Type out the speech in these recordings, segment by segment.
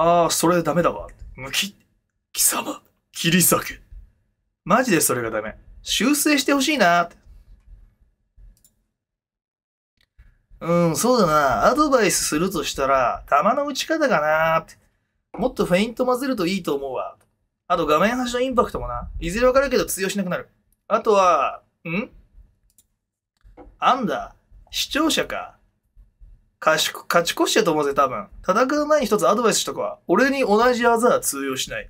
ああ、それでダメだわ。むき、貴様、切り裂け。マジでそれがダメ。修正してほしいな。うん、そうだな。アドバイスするとしたら、弾の打ち方かなって。もっとフェイント混ぜるといいと思うわ。あと画面端のインパクトもな。いずれわかるけど通用しなくなる。あとは、んアンダー。視聴者か。賢勝ち越しやと思うぜ、多分。戦う前に一つアドバイスしとくわ。俺に同じ技は通用しない。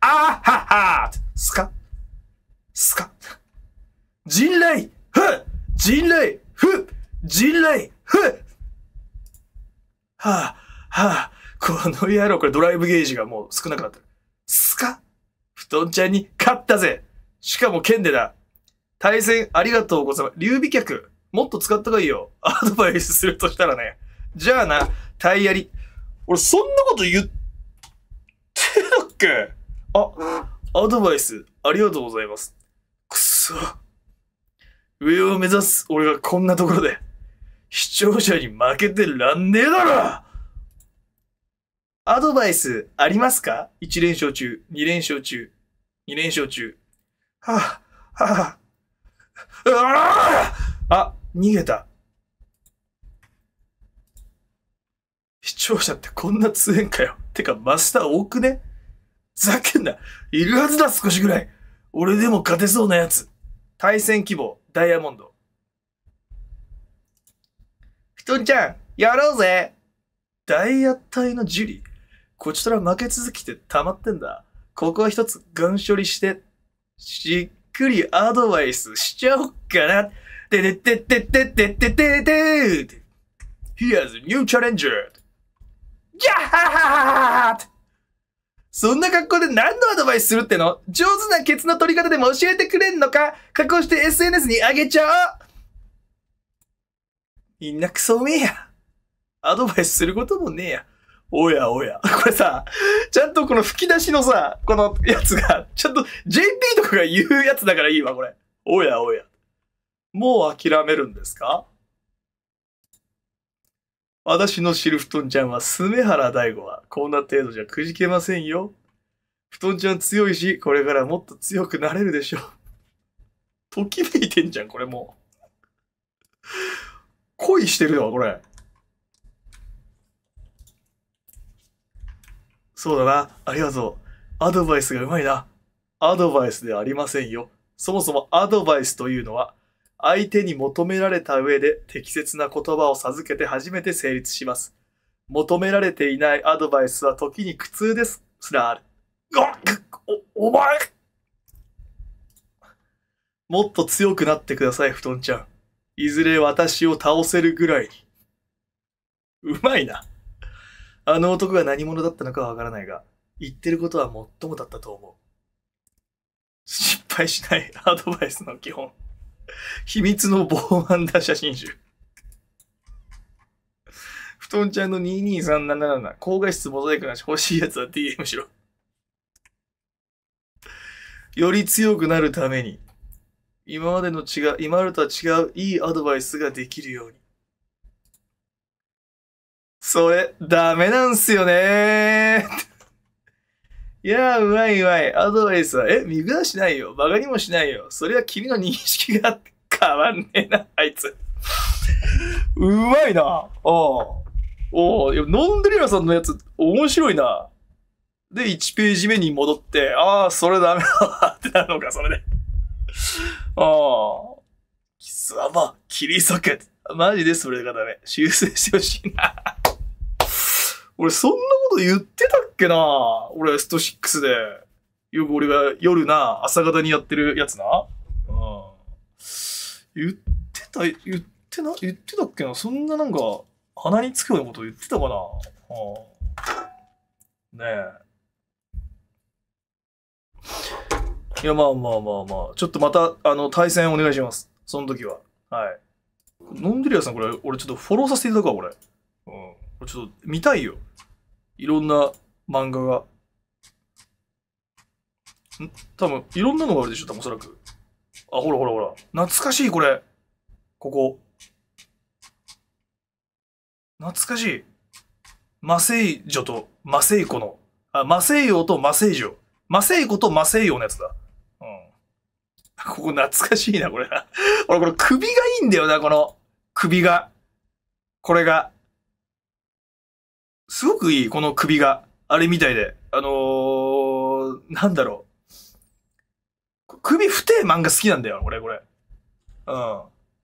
あーははーすかすか人類ふ人類ふ人類ふはあ、はあ、この野郎、これドライブゲージがもう少なくなってる。すか布団ちゃんに勝ったぜしかも剣でだ対戦ありがとうございます。劉備客もっと使った方がいいよ。アドバイスするとしたらね。じゃあな、タイヤリ。俺、そんなこと言ってたっけあ、アドバイス、ありがとうございます。くそ。上を目指す俺がこんなところで、視聴者に負けてらんねえだろアドバイスありますか ?1 連勝中、2連勝中、2連勝中。はぁ、あ、はぁ、あ、ああ逃げた。視聴者ってこんな通園かよ。てか、マスター多くねざけんな。いるはずだ、少しぐらい。俺でも勝てそうなやつ。対戦希望、ダイヤモンド。ふとんちゃん、やろうぜ。ダイヤ隊のジュリー。こちとら負け続きて溜まってんだ。ここは一つ、ガン処理して、しっくりアドバイスしちゃおっかな。てててててててててて Here's a new challenger! ギャハハそんな格好で何のアドバイスするっての上手なケツの取り方でも教えてくれんのか加工して SNS にあげちゃおうみんなクソうめえや。アドバイスすることもねえや。おやおや。これさ、ちゃんとこの吹き出しのさ、このやつが、ちゃんと JP とかが言うやつだからいいわ、これ。おやおや。もう諦めるんですか私の知る布団ちゃんは、スメハラ大ごは、こんな程度じゃくじけませんよ。布団ちゃん強いし、これからもっと強くなれるでしょう。ときめいてんじゃん、これもう。恋してるよ、これ。そうだな。ありがとう。アドバイスがうまいな。アドバイスではありませんよ。そもそもアドバイスというのは、相手に求められた上で適切な言葉を授けて初めて成立します。求められていないアドバイスは時に苦痛ですすらある。お、お前もっと強くなってください、布団ちゃん。いずれ私を倒せるぐらいに。うまいな。あの男が何者だったのかはわからないが、言ってることは最もだったと思う。失敗しないアドバイスの基本。秘密の防犯だ写真集。布団ちゃんの22377、高画質モザイクなし、欲しいやつは DM しろ。より強くなるために、今までの違う、今までとは違ういいアドバイスができるように。それ、ダメなんすよねー。いやー、うまいうまい。アドバイスは、え、見下しないよ。馬鹿にもしないよ。それは君の認識が変わんねえな、あいつ。うまいな。おおう、ノンデリラさんのやつ、面白いな。で、1ページ目に戻って、ああ、それダメだってなるのか、それで。ああ。貴様、切り裂け。マジでそれがダメ。修正してほしいな。俺、そんなこと言ってたっけな俺、スト6で。よく俺が夜な、朝方にやってるやつな。うん。言ってた、言ってな、言ってたっけなそんななんか、鼻につくようなこと言ってたかな、うん、ねえ。いや、まあまあまあまあ。ちょっとまた、あの、対戦お願いします。その時は。はい。飲んでるやさん、これ、俺ちょっとフォローさせていただくわ、これ。うん。これちょっと見たいよ。いろんな漫画が。ん多分、いろんなのがあるでしょ、多分おそらく。あ、ほらほらほら。懐かしい、これ。ここ。懐かしい。マセイ女とマセイの、あ、マセイ王とマセイ女。マセイコとマセイ王のやつだ。うん。ここ懐かしいな、これ ほら、これ首がいいんだよな、この首が。これが。すごくいい、この首が。あれみたいで。あのー、なんだろう。首不定漫画好きなんだよ、俺、これ。うん。